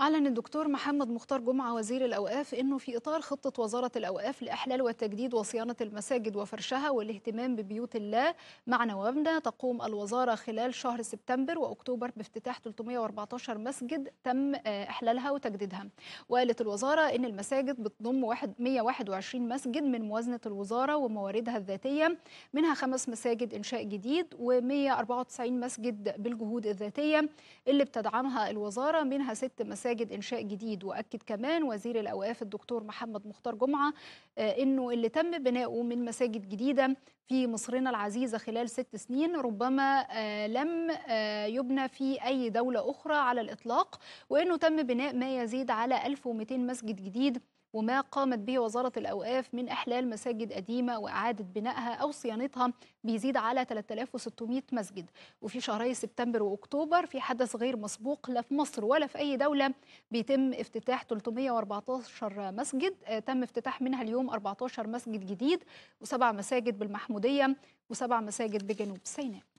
أعلن الدكتور محمد مختار جمعة وزير الأوقاف أنه في إطار خطة وزارة الأوقاف لإحلال وتجديد وصيانة المساجد وفرشها والاهتمام ببيوت الله مع نوابنا تقوم الوزارة خلال شهر سبتمبر وأكتوبر بافتتاح 314 مسجد تم آه، إحلالها وتجديدها وقالت الوزارة أن المساجد بتضم 121 مسجد من موازنة الوزارة ومواردها الذاتية منها خمس مساجد إنشاء جديد و194 مسجد بالجهود الذاتية اللي بتدعمها الوزارة منها ست مساجد مساجد إنشاء جديد وأكد كمان وزير الأوقاف الدكتور محمد مختار جمعة آه، أنه اللي تم بناؤه من مساجد جديدة في مصرنا العزيزة خلال ست سنين ربما آه، لم آه، يبنى في أي دولة أخرى على الإطلاق وأنه تم بناء ما يزيد على 1200 مسجد جديد وما قامت به وزارة الأوقاف من إحلال مساجد قديمة وإعادة بنائها أو صيانتها بيزيد على 3600 مسجد وفي شهري سبتمبر وأكتوبر في حدث غير مسبوق لا في مصر ولا في أي دولة بيتم افتتاح 314 مسجد آه، تم افتتاح منها اليوم 14 مسجد جديد وسبع مساجد بالمحمودية وسبع مساجد بجنوب سيناء